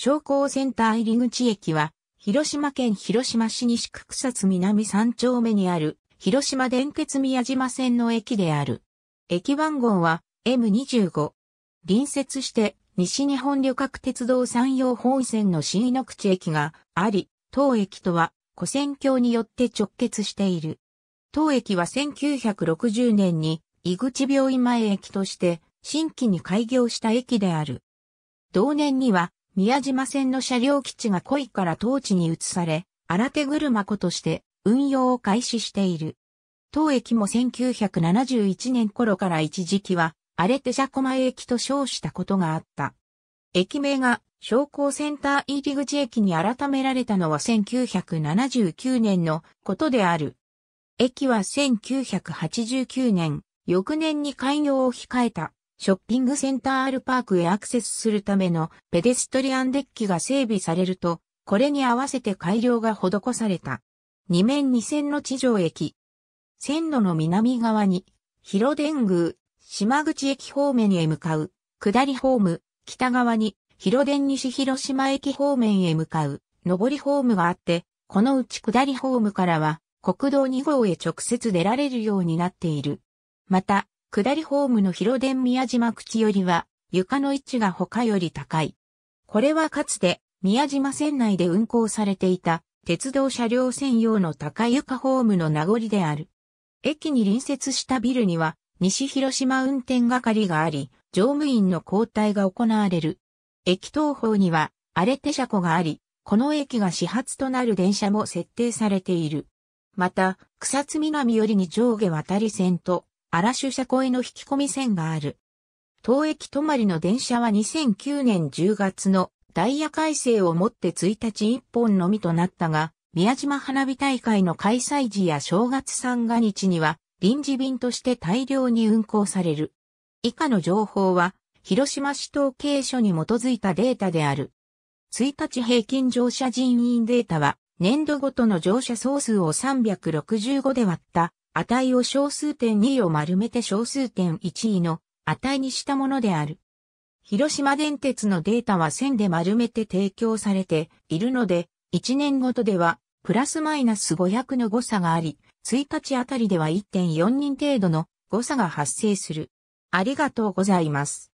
商工センター入口駅は、広島県広島市西区草津南三丁目にある、広島電鉄宮島線の駅である。駅番号は M25。隣接して西日本旅客鉄道山陽本線の新井口駅があり、当駅とは古線橋によって直結している。当駅は1960年に井口病院前駅として新規に開業した駅である。同年には宮島線の車両基地が故意から当地に移され、新手車庫として運用を開始している。当駅も1971年頃から一時期は、荒れ手車駒駅と称したことがあった。駅名が商工センター入り口駅に改められたのは1979年のことである。駅は1989年、翌年に開業を控えた。ショッピングセンターアルパークへアクセスするためのペデストリアンデッキが整備されると、これに合わせて改良が施された。二面二線の地上駅。線路の南側に、広電宮、島口駅方面へ向かう、下りホーム、北側に、広電西広島駅方面へ向かう、上りホームがあって、このうち下りホームからは、国道2号へ直接出られるようになっている。また、下りホームの広電宮島口よりは、床の位置が他より高い。これはかつて、宮島線内で運行されていた、鉄道車両専用の高床ホームの名残である。駅に隣接したビルには、西広島運転係があり、乗務員の交代が行われる。駅東方には、荒れ手車庫があり、この駅が始発となる電車も設定されている。また、草津南よりに上下渡り線と、荒種車への引き込み線がある。当駅止まりの電車は2009年10月のダイヤ改正をもって1日1本のみとなったが、宮島花火大会の開催時や正月三が日には臨時便として大量に運行される。以下の情報は、広島市統計所に基づいたデータである。1日平均乗車人員データは、年度ごとの乗車総数を365で割った値を小数点2を丸めて小数点1の値にしたものである。広島電鉄のデータは線で丸めて提供されているので、1年ごとではプラスマイナス500の誤差があり、1日あたりでは1.4人程度の誤差が発生する。ありがとうございます。